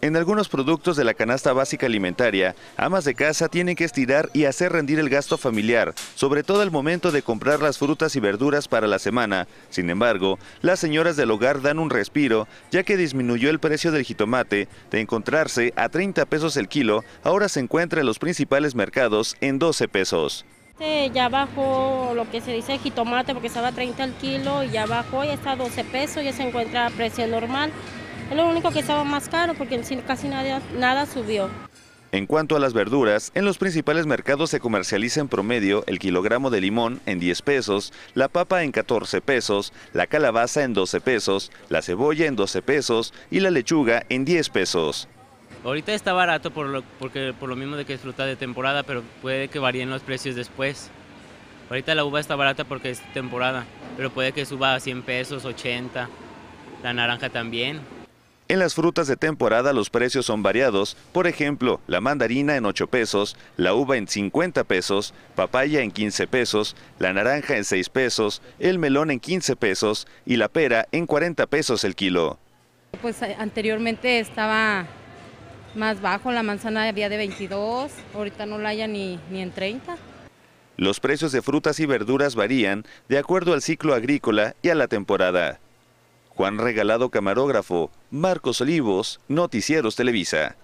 En algunos productos de la canasta básica alimentaria, amas de casa tienen que estirar y hacer rendir el gasto familiar, sobre todo al momento de comprar las frutas y verduras para la semana. Sin embargo, las señoras del hogar dan un respiro, ya que disminuyó el precio del jitomate, de encontrarse a 30 pesos el kilo, ahora se encuentra en los principales mercados en 12 pesos. Este, ya bajó lo que se dice jitomate porque estaba a 30 el kilo y ya bajó y está a 12 pesos, ya se encuentra a precio normal. Es lo único que estaba más caro porque casi nada, nada subió. En cuanto a las verduras, en los principales mercados se comercializa en promedio el kilogramo de limón en 10 pesos, la papa en 14 pesos, la calabaza en 12 pesos, la cebolla en 12 pesos y la lechuga en 10 pesos. Ahorita está barato por lo, porque, por lo mismo de que es fruta de temporada, pero puede que varíen los precios después. Ahorita la uva está barata porque es temporada, pero puede que suba a 100 pesos, 80, la naranja también. En las frutas de temporada los precios son variados, por ejemplo, la mandarina en 8 pesos, la uva en 50 pesos, papaya en 15 pesos, la naranja en 6 pesos, el melón en 15 pesos y la pera en 40 pesos el kilo. Pues eh, anteriormente estaba más bajo, la manzana había de 22, ahorita no la haya ni, ni en 30. Los precios de frutas y verduras varían de acuerdo al ciclo agrícola y a la temporada. Juan Regalado Camarógrafo, Marcos Olivos, Noticieros Televisa.